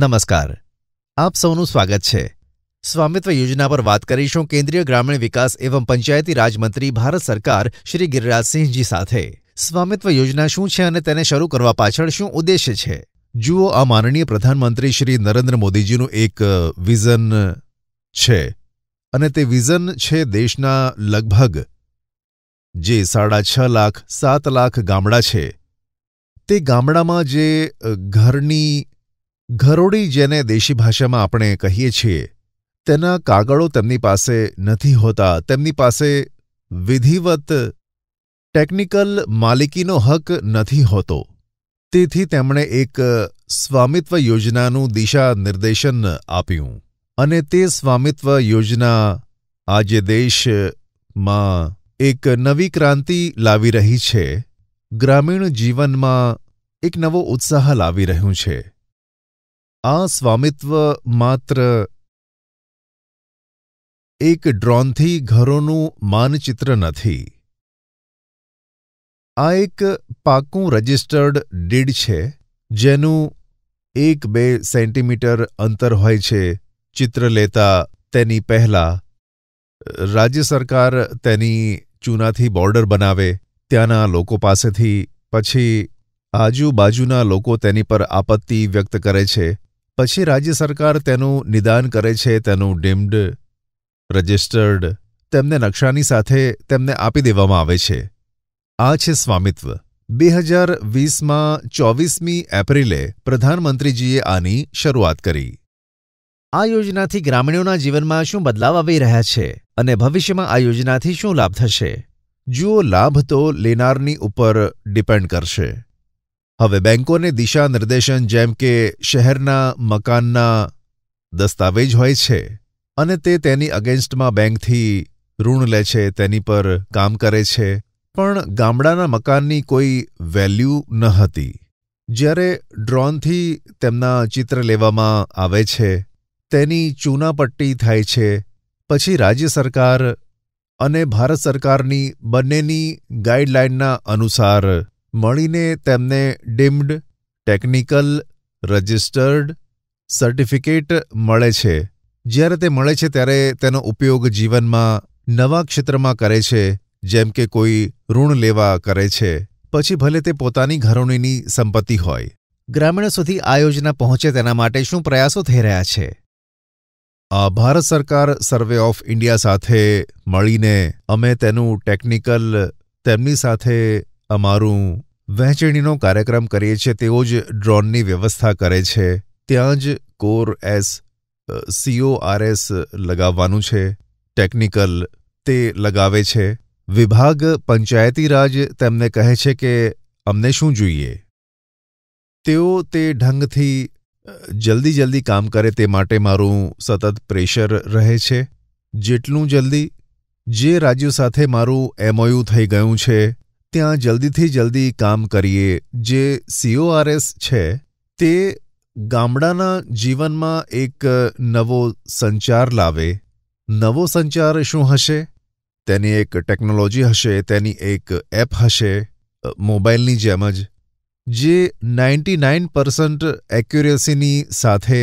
નમસ્કાર આપ સૌનું સ્વાગત છે સ્વામિત્વ યોજના પર વાત કરીશું કેન્દ્રીય ગ્રામીણ વિકાસ એવં પંચાયતી રાજમંત્રી ભારત સરકાર શ્રી ગિરિરાજસિંહજી સાથે સ્વામિત્વ યોજના શું છે અને તેને શરૂ કરવા પાછળ શું ઉદ્દેશ્ય છે જુઓ આ માનનીય પ્રધાનમંત્રી શ્રી નરેન્દ્ર મોદીજીનું એક વિઝન છે અને તે વિઝન છે દેશના લગભગ જે સાડા છ લાખ સાત લાખ ગામડા છે તે ગામડામાં જે ઘરની ઘરોડી જેને દેશી ભાષામાં આપણે કહીએ છીએ તેના કાગળો તેમની પાસે નથી હોતા તેમની પાસે વિધિવત ટેકનિકલ માલિકીનો હક નથી હોતો તેથી તેમણે એક સ્વામિત્વ યોજનાનું દિશા નિર્દેશન આપ્યું અને તે સ્વામિત્વ યોજના આજે દેશમાં એક નવી ક્રાંતિ લાવી રહી છે ગ્રામીણ જીવનમાં એક નવો ઉત્સાહ લાવી રહ્યું છે આ સ્વામિત્વ માત્ર એક ડ્રોનથી ઘરોનું માનચિત્ર નથી આ એક પાકું રજિસ્ટર્ડ ડીડ છે જેનું એક બે સેન્ટીમીટર અંતર હોય છે ચિત્ર લેતા તેની પહેલા રાજ્ય સરકાર તેની ચૂનાથી બોર્ડર બનાવે ત્યાંના લોકો પાસેથી પછી આજુબાજુના લોકો તેની પર આપત્તિ વ્યક્ત કરે છે પછી રાજ્ય સરકાર તેનું નિદાન કરે છે તેનું ડીમ્ડ રજિસ્ટર્ડ તેમને નકશાની સાથે તેમને આપી દેવામાં આવે છે આ છે સ્વામિત્વ બે હજાર વીસમાં ચોવીસમી એપ્રિલે પ્રધાનમંત્રીજીએ આની શરૂઆત કરી આ યોજનાથી ગ્રામીણોના જીવનમાં શું બદલાવ આવી રહ્યા છે અને ભવિષ્યમાં આ યોજનાથી શું લાભ થશે જુઓ લાભ તો લેનારની ઉપર ડિપેન્ડ કરશે હવે બેંકોને દિશા નિર્દેશન જેમ કે શહેરના મકાનના દસ્તાવેજ હોય છે અને તે તેની અગેન્સ્ટમાં બેંકથી ઋણ લે છે તેની પર કામ કરે છે પણ ગામડાના મકાનની કોઈ વેલ્યુ ન હતી જ્યારે ડ્રોનથી તેમના ચિત્ર લેવામાં આવે છે તેની ચૂનાપટ્ટી થાય છે પછી રાજ્ય સરકાર અને ભારત સરકારની બંનેની ગાઈડલાઇનના અનુસાર મળીને તેમને ડિમ્ડ ટેકનિકલ રજિસ્ટર્ડ સર્ટિફિકેટ મળે છે જ્યારે તે મળે છે ત્યારે તેનો ઉપયોગ જીવનમાં નવા ક્ષેત્રમાં કરે છે જેમ કે કોઈ ઋણ લેવા કરે છે પછી ભલે તે પોતાની ઘરોણીની સંપત્તિ હોય ગ્રામીણો સુધી આ યોજના પહોંચે તેના માટે શું પ્રયાસો થઈ રહ્યા છે આ ભારત સરકાર સર્વે ઓફ ઇન્ડિયા સાથે મળીને અમે તેનું ટેકનિકલ તેમની સાથે અમારું વહેંચણીનો કાર્યક્રમ કરીએ છીએ તેઓ જ ડ્રોનની વ્યવસ્થા કરે છે ત્યાં જ કોર એસ સીઓઆરએસ લગાવવાનું છે ટેકનિકલ તે લગાવે છે વિભાગ પંચાયતી રાજ તેમને કહે છે કે અમને શું જોઈએ તેઓ તે ઢંગથી જલ્દી જલ્દી કામ કરે તે માટે મારું સતત પ્રેશર રહે છે જેટલું જલ્દી જે રાજ્યો સાથે મારું એમઓયુ થઈ ગયું છે ત્યાં જલ્દીથી જલ્દી કામ કરીએ જે સીઓઆરએસ છે તે ગામડાના જીવનમાં એક નવો સંચાર લાવે નવો સંચાર શું હશે તેની એક ટેકનોલોજી હશે તેની એક એપ હશે મોબાઈલની જેમ જ જે નાઇન્ટી નાઇન પર્સન્ટ એક્યુરેસીની સાથે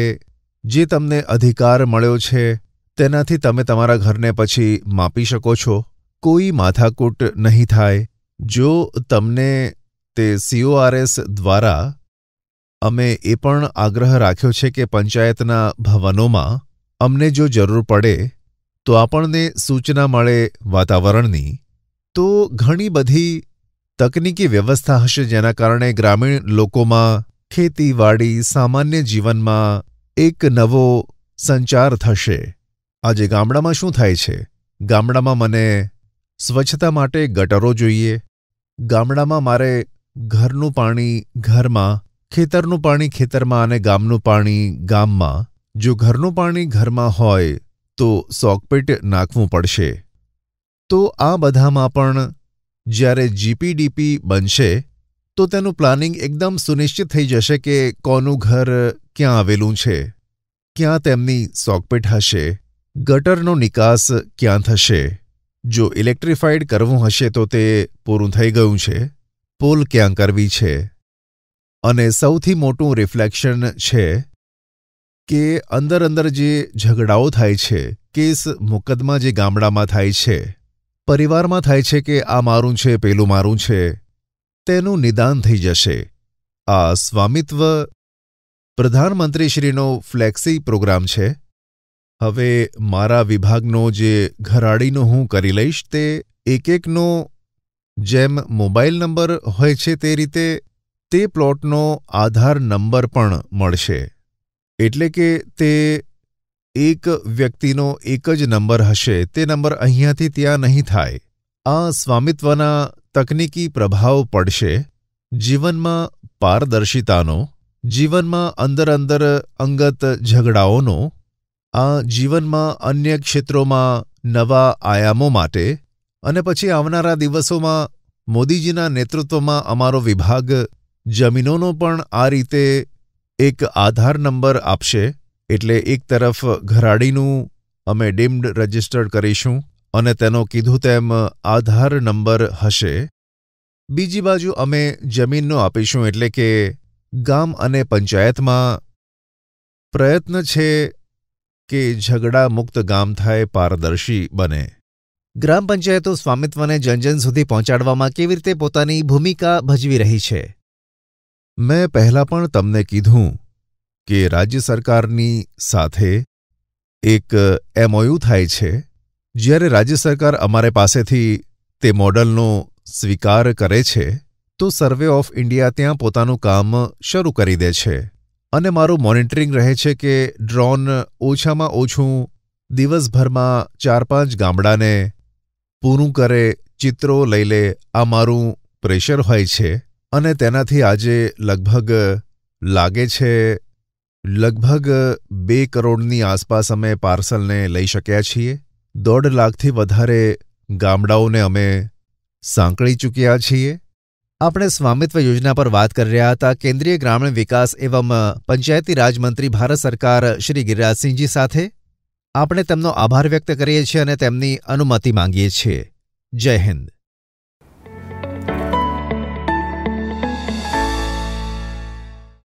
જે તમને અધિકાર મળ્યો છે તેનાથી તમે તમારા ઘરને પછી માપી શકો છો કોઈ માથાકૂટ નહીં થાય જો તમને તે સીઓઆરએસ દ્વારા અમે એ પણ આગ્રહ રાખ્યો છે કે પંચાયતના ભવનોમાં અમને જો જરૂર પડે તો આપણને સૂચના મળે વાતાવરણની તો ઘણી બધી તકનીકી વ્યવસ્થા હશે જેના કારણે ગ્રામીણ લોકોમાં ખેતીવાડી સામાન્ય જીવનમાં એક નવો સંચાર થશે આજે ગામડામાં શું થાય છે ગામડામાં મને સ્વચ્છતા માટે ગટરો જોઈએ ગામડામાં મારે ઘરનું પાણી ઘરમાં ખેતરનું પાણી ખેતરમાં અને ગામનું પાણી ગામમાં જો ઘરનું પાણી ઘરમાં હોય તો સોકપેટ નાખવું પડશે તો આ બધામાં પણ જ્યારે જીપીડીપી બનશે તો તેનું પ્લાનિંગ એકદમ સુનિશ્ચિત થઈ જશે કે કોનું ઘર ક્યાં આવેલું છે ક્યાં તેમની સોકપેટ હશે ગટરનો નિકાસ ક્યાં થશે જો ઇલેક્ટ્રિફાઈડ કરવું હશે તો તે પૂરું થઈ ગયું છે પુલ ક્યાં કરવી છે અને સૌથી મોટું રિફ્લેક્શન છે કે અંદર અંદર જે ઝઘડાઓ થાય છે કેસ મુકદ્દમા જે ગામડામાં થાય છે પરિવારમાં થાય છે કે આ મારું છે પેલું મારું છે તેનું નિદાન થઈ જશે આ સ્વામિત્વ પ્રધાનમંત્રીશ્રીનો ફ્લેક્સી પ્રોગ્રામ છે હવે મારા વિભાગનો જે ઘરાડીનો હું કરી લઈશ તે એક એકનો જેમ મોબાઈલ નંબર હોય છે તે રીતે તે પ્લોટનો આધાર નંબર પણ મળશે એટલે કે તે એક વ્યક્તિનો એક જ નંબર હશે તે નંબર અહીંયાથી ત્યાં નહીં થાય આ સ્વામિત્વના તકનીકી પ્રભાવ પડશે જીવનમાં પારદર્શિતાનો જીવનમાં અંદર અંદર અંગત ઝઘડાઓનો આ જીવનમાં અન્ય ક્ષેત્રોમાં નવા આયામો માટે અને પછી આવનારા દિવસોમાં મોદીજીના નેતૃત્વમાં અમારો વિભાગ જમીનોનો પણ આ રીતે એક આધાર નંબર આપશે એટલે એક તરફ ઘરાડીનું અમે ડીમ્ડ રજિસ્ટર્ડ કરીશું અને તેનો કીધું તેમ આધાર નંબર હશે બીજી બાજુ અમે જમીનનો આપીશું એટલે કે ગામ અને પંચાયતમાં પ્રયત્ન છે કે ઝઘડા મુક્ત ગામ થાય પારદર્શી બને ગ્રામ પંચાયતો સ્વામિત્વને જનજન સુધી પહોંચાડવામાં કેવી રીતે પોતાની ભૂમિકા ભજવી રહી છે મેં પહેલાં પણ તમને કીધું કે રાજ્ય સરકારની સાથે એક એમઓયુ થાય છે જ્યારે રાજ્ય સરકાર અમારે પાસેથી તે મોડલનો સ્વીકાર કરે છે તો સર્વે ઓફ ઇન્ડિયા ત્યાં પોતાનું કામ શરૂ કરી દે છે અને મારું મોનિટરિંગ રહે છે કે ડ્રોન ઓછામાં ઓછું દિવસભરમાં ચાર પાંચ ગામડાને પૂરું કરે ચિત્રો લઈ લે આ મારું પ્રેશર હોય છે અને તેનાથી આજે લગભગ લાગે છે લગભગ બે કરોડની આસપાસ અમે પાર્સલને લઈ શક્યા છીએ દોઢ લાખથી વધારે ગામડાઓને અમે સાંકળી ચૂક્યા છીએ આપણે સ્વામિત્વ યોજના પર વાત કરી રહ્યા હતા કેન્દ્રીય ગ્રામીણ વિકાસ એવં પંચાયતી રાજમંત્રી ભારત સરકાર શ્રી ગિરિરાજસિંહજી સાથે આપણે તેમનો આભાર વ્યક્ત કરીએ છીએ અને તેમની અનુમતિ માંગીએ છીએ જય હિન્દ